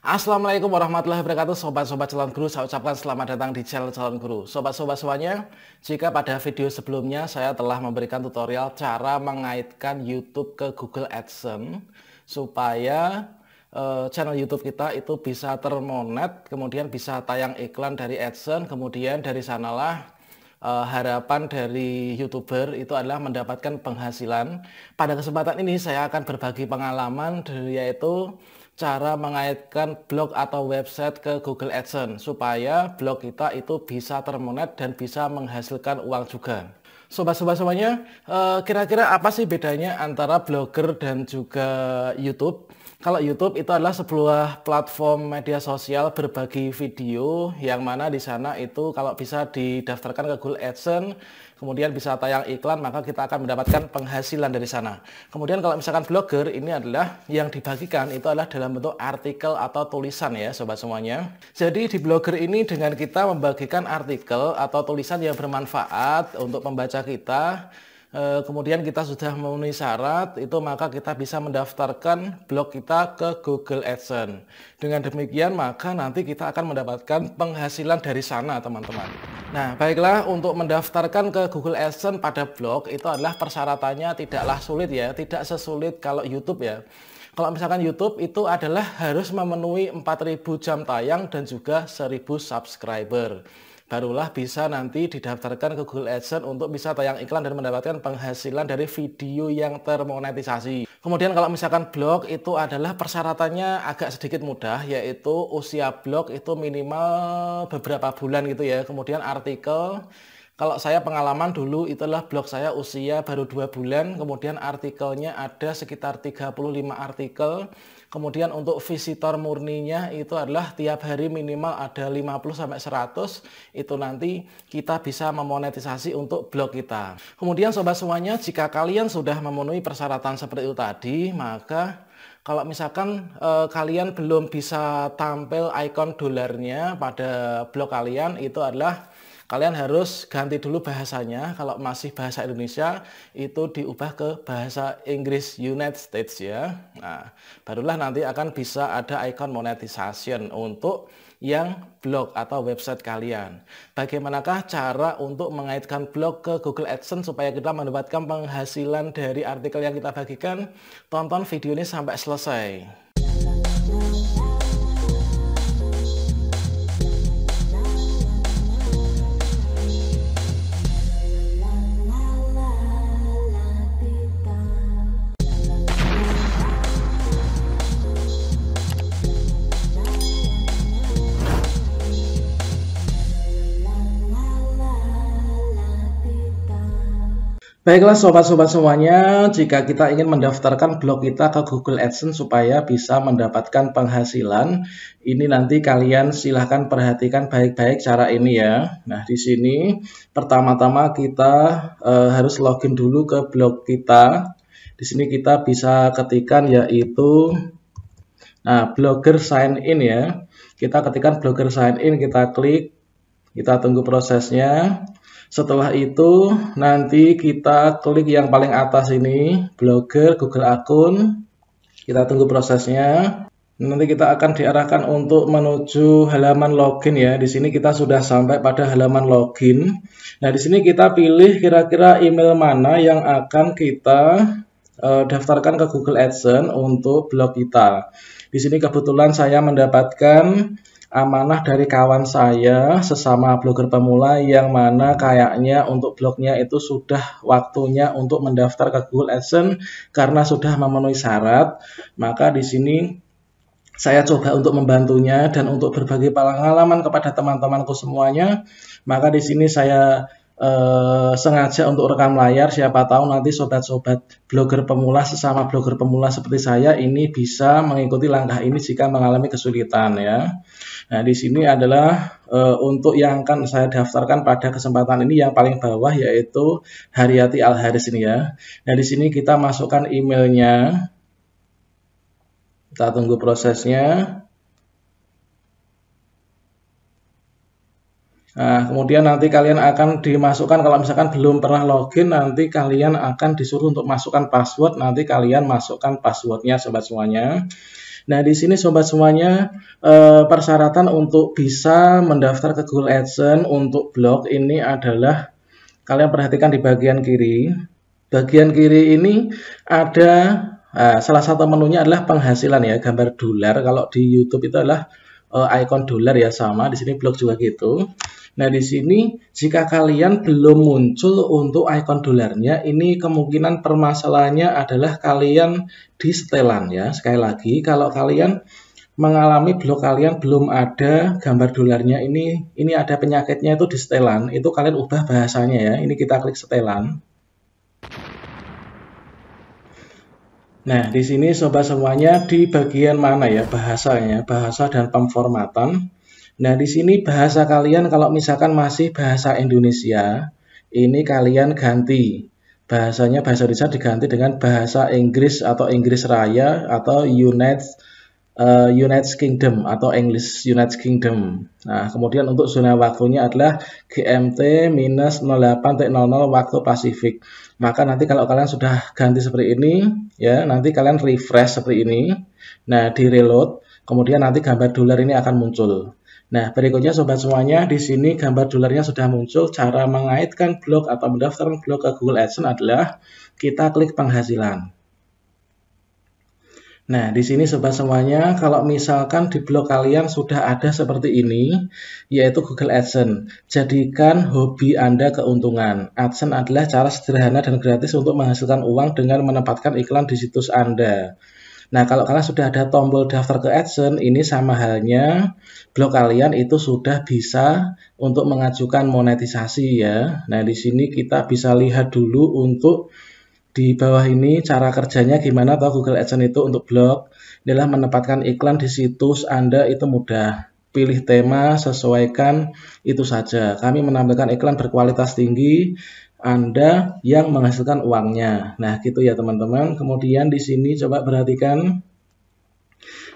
Assalamualaikum warahmatullahi wabarakatuh Sobat-sobat calon guru saya ucapkan selamat datang di channel calon guru Sobat-sobat semuanya Jika pada video sebelumnya saya telah memberikan tutorial cara mengaitkan YouTube ke Google AdSense Supaya uh, channel YouTube kita itu bisa termonet Kemudian bisa tayang iklan dari AdSense Kemudian dari sanalah uh, harapan dari youtuber itu adalah mendapatkan penghasilan. Pada kesempatan ini saya akan berbagi pengalaman dari yaitu cara mengaitkan blog atau website ke Google AdSense supaya blog kita itu bisa termonet dan bisa menghasilkan uang juga. Sobat-sobat semuanya, eh, kira-kira apa sih bedanya antara blogger dan juga YouTube? Kalau YouTube itu adalah sebuah platform media sosial berbagi video yang mana di sana itu kalau bisa didaftarkan ke Google AdSense, kemudian bisa tayang iklan, maka kita akan mendapatkan penghasilan dari sana. Kemudian kalau misalkan blogger ini adalah yang dibagikan itu adalah dalam bentuk artikel atau tulisan ya sobat semuanya. Jadi di blogger ini dengan kita membagikan artikel atau tulisan yang bermanfaat untuk pembaca kita, Eh, kemudian kita sudah memenuhi syarat, itu maka kita bisa mendaftarkan blog kita ke Google AdSense. Dengan demikian, maka nanti kita akan mendapatkan penghasilan dari sana, teman-teman. Nah, baiklah, untuk mendaftarkan ke Google AdSense pada blog, itu adalah persyaratannya tidaklah sulit ya, tidak sesulit kalau YouTube ya. Kalau misalkan YouTube itu adalah harus memenuhi 4000 jam tayang dan juga 1000 subscriber barulah bisa nanti didaftarkan ke Google AdSense untuk bisa tayang iklan dan mendapatkan penghasilan dari video yang termonetisasi. Kemudian kalau misalkan blog itu adalah persyaratannya agak sedikit mudah yaitu usia blog itu minimal beberapa bulan gitu ya. Kemudian artikel kalau saya pengalaman dulu itulah blog saya usia baru dua bulan, kemudian artikelnya ada sekitar 35 artikel. Kemudian untuk visitor murninya itu adalah tiap hari minimal ada 50 sampai 100. Itu nanti kita bisa memonetisasi untuk blog kita. Kemudian sobat semuanya, jika kalian sudah memenuhi persyaratan seperti itu tadi, maka kalau misalkan eh, kalian belum bisa tampil ikon dolarnya pada blog kalian itu adalah kalian harus ganti dulu bahasanya. Kalau masih bahasa Indonesia, itu diubah ke bahasa Inggris United States ya. Nah, barulah nanti akan bisa ada icon monetization untuk yang blog atau website kalian. Bagaimanakah cara untuk mengaitkan blog ke Google AdSense supaya kita mendapatkan penghasilan dari artikel yang kita bagikan? Tonton video ini sampai selesai. Baiklah sobat-sobat semuanya, jika kita ingin mendaftarkan blog kita ke Google AdSense supaya bisa mendapatkan penghasilan, ini nanti kalian silahkan perhatikan baik-baik cara ini ya. Nah, di sini pertama-tama kita e, harus login dulu ke blog kita. Di sini kita bisa ketikan yaitu nah, blogger sign in ya. Kita ketikan blogger sign in, kita klik, kita tunggu prosesnya. Setelah itu nanti kita klik yang paling atas ini, blogger, Google akun. Kita tunggu prosesnya. Nanti kita akan diarahkan untuk menuju halaman login ya. Di sini kita sudah sampai pada halaman login. Nah, di sini kita pilih kira-kira email mana yang akan kita uh, daftarkan ke Google AdSense untuk blog kita. Di sini kebetulan saya mendapatkan amanah dari kawan saya sesama blogger pemula yang mana kayaknya untuk blognya itu sudah waktunya untuk mendaftar ke Google AdSense karena sudah memenuhi syarat. Maka di sini saya coba untuk membantunya dan untuk berbagi pengalaman kepada teman-temanku semuanya. Maka di sini saya eh, sengaja untuk rekam layar siapa tahu nanti sobat-sobat blogger pemula sesama blogger pemula seperti saya ini bisa mengikuti langkah ini jika mengalami kesulitan ya. Nah, di sini adalah eh, untuk yang akan saya daftarkan pada kesempatan ini yang paling bawah yaitu Haryati Al Haris ini ya. Nah, di sini kita masukkan emailnya. Kita tunggu prosesnya. Nah, kemudian nanti kalian akan dimasukkan kalau misalkan belum pernah login, nanti kalian akan disuruh untuk masukkan password. Nanti kalian masukkan passwordnya, sobat semuanya. Nah, di sini sobat semuanya eh, persyaratan untuk bisa mendaftar ke Google AdSense untuk blog ini adalah kalian perhatikan di bagian kiri. Bagian kiri ini ada ah, salah satu menunya adalah penghasilan ya, gambar dolar. Kalau di YouTube itu adalah uh, icon dolar ya sama. Di sini blok juga gitu. Nah, di sini jika kalian belum muncul untuk icon dolarnya, ini kemungkinan permasalahannya adalah kalian di setelan ya. Sekali lagi, kalau kalian mengalami blok kalian belum ada gambar dolarnya ini ini ada penyakitnya itu di setelan itu kalian ubah bahasanya ya ini kita klik setelan Nah, di sini sobat semuanya di bagian mana ya bahasanya, bahasa dan pemformatan. Nah, di sini bahasa kalian kalau misalkan masih bahasa Indonesia, ini kalian ganti. Bahasanya bahasa Indonesia diganti dengan bahasa Inggris atau Inggris Raya atau United uh, United Kingdom atau English United Kingdom. Nah, kemudian untuk zona waktunya adalah GMT minus 08.00 waktu Pasifik. Maka nanti kalau kalian sudah ganti seperti ini, ya nanti kalian refresh seperti ini. Nah, di reload, kemudian nanti gambar dolar ini akan muncul. Nah, berikutnya sobat semuanya, di sini gambar dolarnya sudah muncul. Cara mengaitkan blog atau mendaftar blog ke Google AdSense adalah kita klik penghasilan. Nah, di sini sobat semuanya, kalau misalkan di blog kalian sudah ada seperti ini, yaitu Google AdSense. Jadikan hobi Anda keuntungan. AdSense adalah cara sederhana dan gratis untuk menghasilkan uang dengan menempatkan iklan di situs Anda. Nah, kalau kalian sudah ada tombol daftar ke AdSense, ini sama halnya blog kalian itu sudah bisa untuk mengajukan monetisasi ya. Nah, di sini kita bisa lihat dulu untuk di bawah ini cara kerjanya gimana tahu Google AdSense itu untuk blog adalah menempatkan iklan di situs Anda itu mudah pilih tema sesuaikan itu saja kami menampilkan iklan berkualitas tinggi Anda yang menghasilkan uangnya nah gitu ya teman-teman kemudian di sini coba perhatikan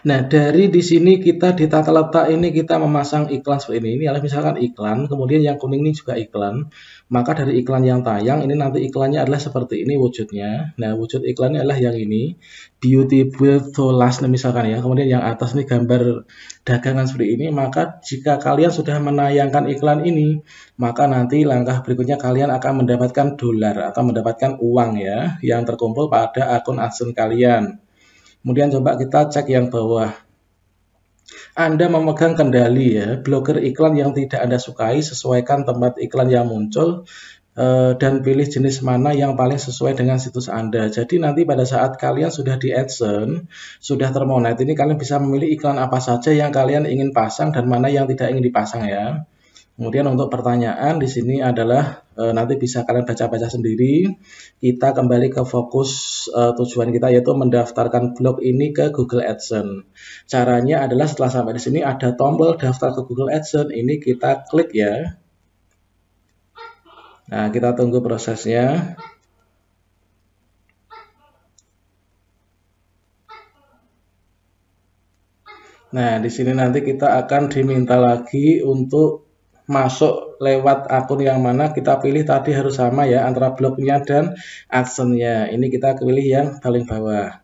Nah, dari di sini kita di tata letak ini kita memasang iklan seperti ini. Ini adalah misalkan iklan, kemudian yang kuning ini juga iklan maka dari iklan yang tayang ini nanti iklannya adalah seperti ini wujudnya nah wujud iklannya adalah yang ini beauty build to last misalkan ya kemudian yang atas ini gambar dagangan seperti ini maka jika kalian sudah menayangkan iklan ini maka nanti langkah berikutnya kalian akan mendapatkan dolar atau mendapatkan uang ya yang terkumpul pada akun adsense kalian kemudian coba kita cek yang bawah anda memegang kendali ya, blogger iklan yang tidak Anda sukai, sesuaikan tempat iklan yang muncul, eh, dan pilih jenis mana yang paling sesuai dengan situs Anda. Jadi nanti pada saat kalian sudah di AdSense, sudah termonet, ini kalian bisa memilih iklan apa saja yang kalian ingin pasang dan mana yang tidak ingin dipasang ya. Kemudian untuk pertanyaan di sini adalah Eh, nanti bisa kalian baca-baca sendiri. Kita kembali ke fokus uh, tujuan kita yaitu mendaftarkan blog ini ke Google AdSense. Caranya adalah setelah sampai di sini ada tombol daftar ke Google AdSense, ini kita klik ya. Nah, kita tunggu prosesnya. Nah, di sini nanti kita akan diminta lagi untuk masuk lewat akun yang mana kita pilih tadi harus sama ya antara blognya dan Adsense-nya. ini kita pilih yang paling bawah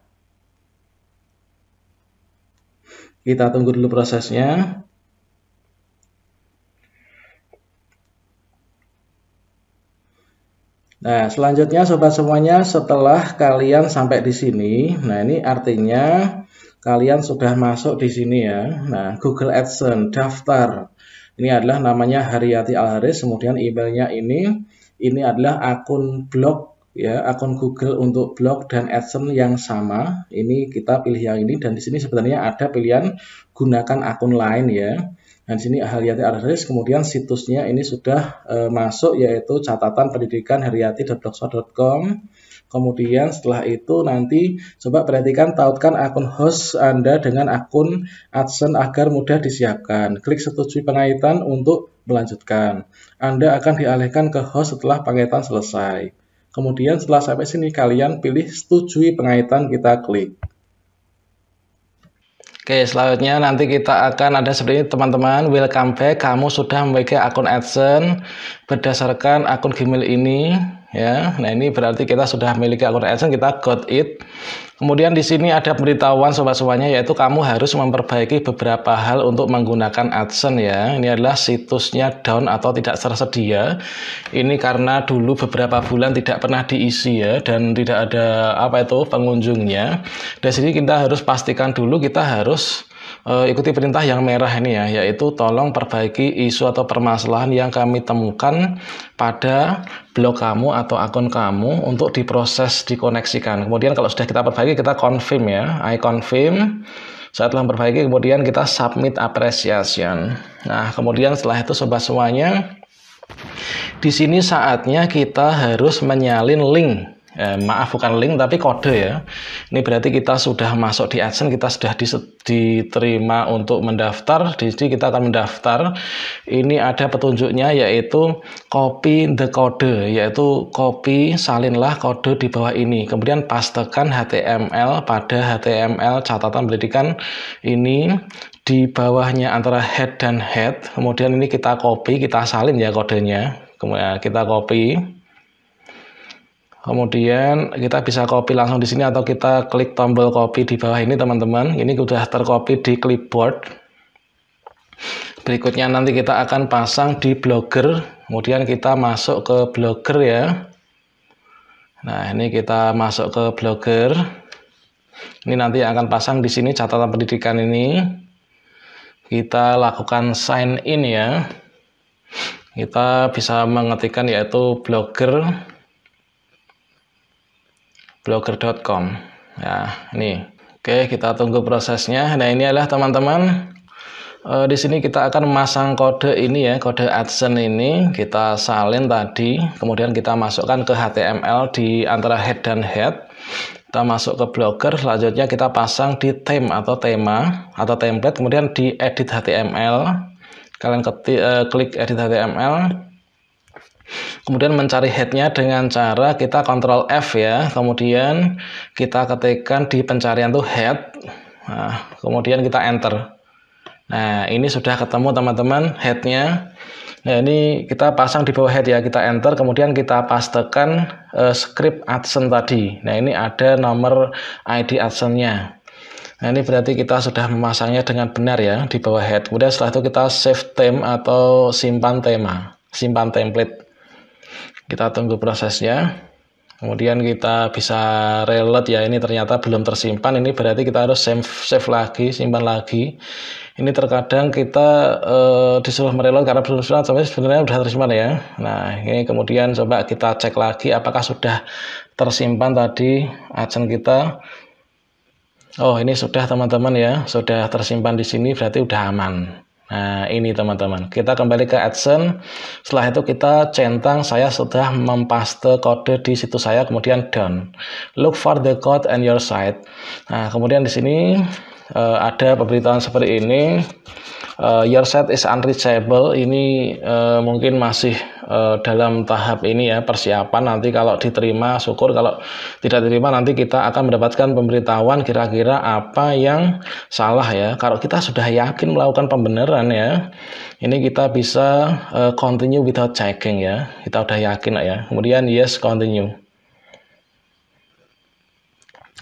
kita tunggu dulu prosesnya Nah, selanjutnya sobat semuanya setelah kalian sampai di sini, nah ini artinya kalian sudah masuk di sini ya. Nah, Google AdSense daftar ini adalah namanya Haryati Al Haris. Kemudian emailnya ini ini adalah akun blog ya akun Google untuk blog dan AdSense yang sama. Ini kita pilih yang ini dan di sini sebenarnya ada pilihan gunakan akun lain ya. Dan di sini Haryati Alharis, kemudian situsnya ini sudah uh, masuk yaitu catatan pendidikan haryati.blogspot.com. Kemudian setelah itu nanti coba perhatikan tautkan akun host Anda dengan akun AdSense agar mudah disiapkan. Klik setujui pengaitan untuk melanjutkan. Anda akan dialihkan ke host setelah pengaitan selesai. Kemudian setelah sampai sini kalian pilih setujui pengaitan kita klik. Oke, selanjutnya nanti kita akan ada seperti ini teman-teman, welcome back, kamu sudah memiliki akun AdSense berdasarkan akun Gmail ini ya. Nah, ini berarti kita sudah memiliki akun AdSense, kita got it. Kemudian di sini ada pemberitahuan sobat semuanya yaitu kamu harus memperbaiki beberapa hal untuk menggunakan AdSense ya. Ini adalah situsnya down atau tidak tersedia. Ini karena dulu beberapa bulan tidak pernah diisi ya dan tidak ada apa itu pengunjungnya. Dari sini kita harus pastikan dulu kita harus Eh, ikuti perintah yang merah ini ya, yaitu tolong perbaiki isu atau permasalahan yang kami temukan pada blog kamu atau akun kamu untuk diproses dikoneksikan. Kemudian kalau sudah kita perbaiki kita confirm ya, I confirm. Saya telah memperbaiki, kemudian kita submit appreciation. Nah, kemudian setelah itu sobat semuanya, di sini saatnya kita harus menyalin link eh, maaf bukan link tapi kode ya. Ini berarti kita sudah masuk di AdSense, kita sudah diterima untuk mendaftar. Jadi kita akan mendaftar. Ini ada petunjuknya yaitu copy the kode, yaitu copy salinlah kode di bawah ini. Kemudian pastekan HTML pada HTML catatan pendidikan ini di bawahnya antara head dan head. Kemudian ini kita copy, kita salin ya kodenya. Kemudian kita copy Kemudian kita bisa copy langsung di sini atau kita klik tombol copy di bawah ini teman-teman. Ini sudah tercopy di clipboard. Berikutnya nanti kita akan pasang di blogger. Kemudian kita masuk ke blogger ya. Nah ini kita masuk ke blogger. Ini nanti akan pasang di sini catatan pendidikan ini. Kita lakukan sign in ya. Kita bisa mengetikkan yaitu blogger blogger.com ya ini oke kita tunggu prosesnya nah ini adalah teman-teman e, di sini kita akan masang kode ini ya kode adsense ini kita salin tadi kemudian kita masukkan ke HTML di antara head dan head kita masuk ke blogger selanjutnya kita pasang di theme atau tema atau template kemudian di edit HTML kalian ketik, eh, klik edit HTML Kemudian mencari headnya dengan cara kita kontrol F ya. Kemudian kita ketikkan di pencarian tuh head. Nah, kemudian kita enter. Nah, ini sudah ketemu teman-teman headnya. Nah, ini kita pasang di bawah head ya, kita enter, kemudian kita pastekan uh, script AdSense tadi. Nah, ini ada nomor ID adsense Nah, ini berarti kita sudah memasangnya dengan benar ya di bawah head. Kemudian setelah itu kita save theme atau simpan tema, simpan template. Kita tunggu prosesnya. Kemudian kita bisa reload ya, ini ternyata belum tersimpan, ini berarti kita harus save, save lagi, simpan lagi. Ini terkadang kita e, disuruh mereload karena belum tersimpan, sebenarnya sudah tersimpan ya. Nah, ini kemudian coba kita cek lagi apakah sudah tersimpan tadi action kita. Oh, ini sudah teman-teman ya, sudah tersimpan di sini berarti udah aman. Nah, ini teman-teman. Kita kembali ke AdSense. Setelah itu kita centang saya sudah mempaste kode di situs saya kemudian done Look for the code and your site. Nah, kemudian di sini uh, ada pemberitahuan seperti ini uh, your set is unreachable ini uh, mungkin masih uh, dalam tahap ini ya persiapan nanti kalau diterima syukur kalau tidak diterima nanti kita akan mendapatkan pemberitahuan kira-kira apa yang salah ya kalau kita sudah yakin melakukan pembenaran ya ini kita bisa uh, continue without checking ya kita udah yakin ya kemudian yes continue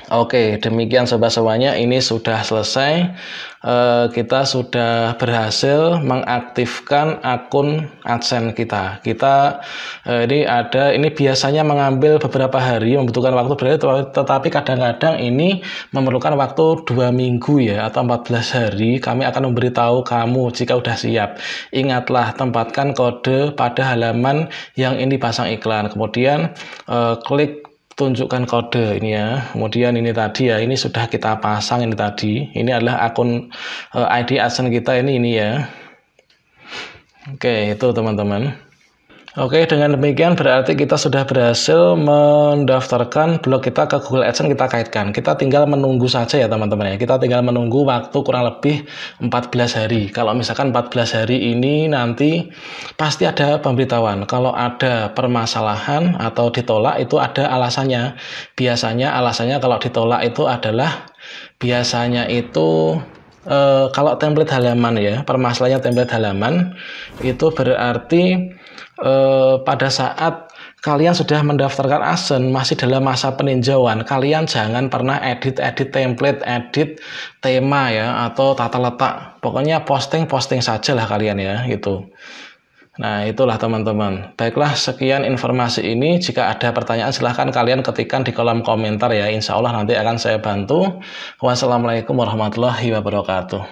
Oke, demikian sobat semuanya, ini sudah selesai. Eh, kita sudah berhasil mengaktifkan akun AdSense kita. Kita e, ini ada ini biasanya mengambil beberapa hari, membutuhkan waktu berapa, tetapi kadang-kadang ini memerlukan waktu dua minggu ya atau 14 hari. Kami akan memberitahu kamu jika sudah siap. Ingatlah tempatkan kode pada halaman yang ini pasang iklan. Kemudian eh, klik tunjukkan kode ini ya. Kemudian ini tadi ya, ini sudah kita pasang ini tadi. Ini adalah akun eh, ID AdSense kita ini ini ya. Oke, itu teman-teman. Oke, dengan demikian berarti kita sudah berhasil mendaftarkan blog kita ke Google AdSense kita kaitkan. Kita tinggal menunggu saja ya teman-teman ya. Kita tinggal menunggu waktu kurang lebih 14 hari. Kalau misalkan 14 hari ini nanti pasti ada pemberitahuan. Kalau ada permasalahan atau ditolak itu ada alasannya. Biasanya alasannya kalau ditolak itu adalah biasanya itu e, kalau template halaman ya, permasalahannya template halaman itu berarti e, pada saat kalian sudah mendaftarkan Asen masih dalam masa peninjauan, kalian jangan pernah edit-edit template, edit tema ya atau tata letak. Pokoknya posting-posting sajalah kalian ya gitu. Nah, itulah teman-teman. Baiklah, sekian informasi ini. Jika ada pertanyaan, silahkan kalian ketikkan di kolom komentar ya. Insya Allah nanti akan saya bantu. Wassalamualaikum warahmatullahi wabarakatuh.